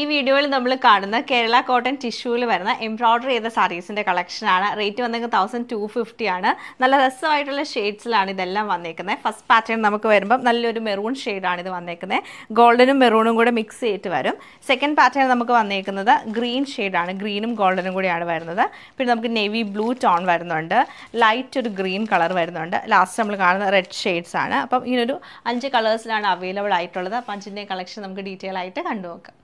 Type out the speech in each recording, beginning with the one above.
ഈ വീഡിയോയിൽ നമ്മൾ കാണുന്ന കേരള കോട്ടൺ ടിഷ്യൂവിൽ വരുന്ന എംബ്രോയ്ഡറി ചെയ്ത സാരീസിൻ്റെ കളക്ഷനാണ് റേറ്റ് വന്നേക്കുന്നത് തൗസൻഡ് ടു ഫിഫ്റ്റി ആണ് നല്ല രസമായിട്ടുള്ള ഷെയ്ഡ്സിലാണ് ഇതെല്ലാം വന്നേക്കുന്നത് ഫസ്റ്റ് പാറ്റേൺ നമുക്ക് വരുമ്പം നല്ലൊരു മെറൂൺ ഷെയ്ഡാണ് ഇത് വന്നേക്കുന്നത് ഗോൾഡനും മെറൂണും കൂടെ മിക്സ് ചെയ്തിട്ട് വരും സെക്കൻഡ് പാറ്റേൺ നമുക്ക് വന്നേക്കുന്നത് ഗ്രീൻ ഷെയ്ഡാണ് ഗ്രീനും ഗോൾഡനും കൂടിയാണ് വരുന്നത് പിന്നെ നമുക്ക് നേവി ബ്ലൂ ടോൺ വരുന്നുണ്ട് ലൈറ്റ് ഒരു ഗ്രീൻ കളർ വരുന്നുണ്ട് ലാസ്റ്റ് നമ്മൾ കാണുന്ന റെഡ് ഷെയ്ഡ്സ് ആണ് അപ്പം ഇങ്ങനൊരു അഞ്ച് കളേഴ്സിലാണ് അവൈലബിൾ ആയിട്ടുള്ളത് അപ്പം അഞ്ചിൻ്റെ കളക്ഷൻ നമുക്ക് ഡീറ്റെയിൽ ആയിട്ട് കണ്ടുനോക്കാം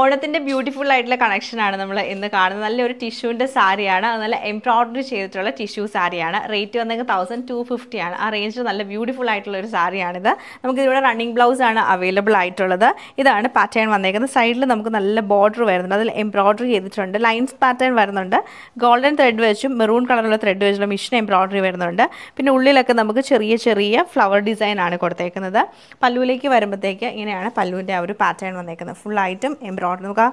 ഓണത്തിൻ്റെ ബ്യൂട്ടിഫുൾ ആയിട്ടുള്ള കണക്ഷനാണ് നമ്മൾ ഇന്ന് കാണുന്നത് നല്ലൊരു ടിഷ്യൂവിൻ്റെ സാരിയാണ് അത് നല്ല എംബ്രോയിഡറി ചെയ്തിട്ടുള്ള ടിഷ്യൂ സാരിയാണ് റേറ്റ് വന്നെങ്കിൽ തൗസൻഡ് ടു ഫിഫ്റ്റി ആണ് ആ റേഞ്ചിൽ നല്ല ബ്യൂട്ടിഫുൾ ആയിട്ടുള്ള ഒരു സാരിയാണിത് നമുക്ക് ഇതിവിടെ റണ്ണിങ് ബ്ലൗസ് ആണ് അവൈലബിൾ ആയിട്ടുള്ളത് ഇതാണ് പാറ്റേൺ വന്നേക്കുന്നത് സൈഡിൽ നമുക്ക് നല്ല ബോർഡർ വരുന്നുണ്ട് അതിൽ എംബ്രോയിഡറി ചെയ്തിട്ടുണ്ട് ലൈൻസ് പാറ്റേൺ വരുന്നുണ്ട് ഗോൾഡൻ ത്രെഡ് വെച്ചും മെറൂൺ കളറുള്ള ത്രെഡ് വെച്ചുള്ള മിഷൻ എംബ്രോയിഡറി വരുന്നുണ്ട് പിന്നെ ഉള്ളിലൊക്കെ നമുക്ക് ചെറിയ ചെറിയ ഫ്ലവർ ഡിസൈൻ ആണ് കൊടുത്തേക്കുന്നത് പല്ലുവിലേക്ക് വരുമ്പോഴത്തേക്ക് ഇങ്ങനെയാണ് പല്ലുവിൻ്റെ ആ ഒരു പാറ്റേൺ വന്നേക്കുന്നത് ഫുള്ളായിട്ടും എംബ്രോയിഡറി എംബ്രോയ്ഡറി നമുക്ക് ആ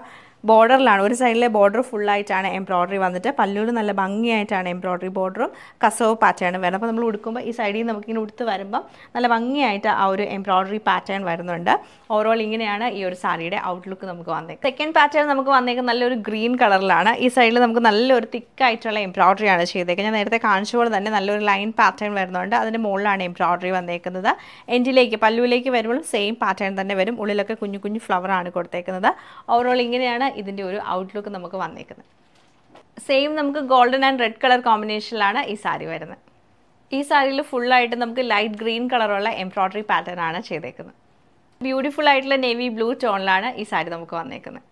ബോർഡറിലാണ് ഒരു സൈഡിലെ ബോർഡർ ഫുള്ളായിട്ടാണ് എംബ്രോയ്ഡറി വന്നിട്ട് പല്ലുവിൽ നല്ല ഭംഗിയായിട്ടാണ് എംബ്രോയ്ഡറി ബോർഡറും കസവ് പാറ്റേണും വരുന്നത് അപ്പോൾ നമ്മൾ ഉടുക്കുമ്പോൾ ഈ സൈഡിൽ നിന്ന് നമുക്കിങ്ങനെ ഉടുത്ത് വരുമ്പം നല്ല ഭംഗിയായിട്ട് ആ ഒരു എംബ്രോയ്ഡറി പാറ്റേൺ വരുന്നുണ്ട് ഓവറോൾ ഇങ്ങനെയാണ് ഈ ഒരു സാരിയുടെ ഔട്ട്ലുക്ക് നമുക്ക് വന്നേക്കുന്നത് സെക്കൻഡ് പാറ്റേൺ നമുക്ക് വന്നേക്കുന്നത് നല്ലൊരു ഗ്രീൻ കളറിലാണ് ഈ സൈഡിൽ നമുക്ക് നല്ലൊരു തിക്കായിട്ടുള്ള എംബ്രോയ്ഡറിയാണ് ചെയ്തേക്കുന്നത് ഞാൻ നേരത്തെ കാണിച്ച പോലെ തന്നെ നല്ലൊരു ലൈൻ പാറ്റേൺ വരുന്നുണ്ട് അതിൻ്റെ മുകളിലാണ് എംബ്രോയ്ഡറി വന്നേക്കുന്നത് എൻഡിലേക്ക് പല്ലുവിലേക്ക് വരുമ്പോൾ സെയിം പാറ്റേൺ തന്നെ വരും ഉള്ളിലൊക്കെ കുഞ്ഞു കുഞ്ഞു ഫ്ലവറാണ് കൊടുത്തേക്കുന്നത് ഓവറോൾ ഇങ്ങനെയാണ് ഇതിൻ്റെ ഒരു ഔട്ട്ലുക്ക് നമുക്ക് വന്നേക്കുന്നത് സെയിം നമുക്ക് ഗോൾഡൻ ആൻഡ് റെഡ് കളർ കോമ്പിനേഷനിലാണ് ഈ സാരി വരുന്നത് ഈ സാരിയിൽ ഫുള്ളായിട്ട് നമുക്ക് ലൈറ്റ് ഗ്രീൻ കളറുള്ള എംബ്രോയ്ഡറി പാറ്റേൺ ആണ് ചെയ്തേക്കുന്നത് ബ്യൂട്ടിഫുൾ ആയിട്ടുള്ള നേവി ബ്ലൂ ടോണിലാണ് ഈ സാരി നമുക്ക് വന്നേക്കുന്നത്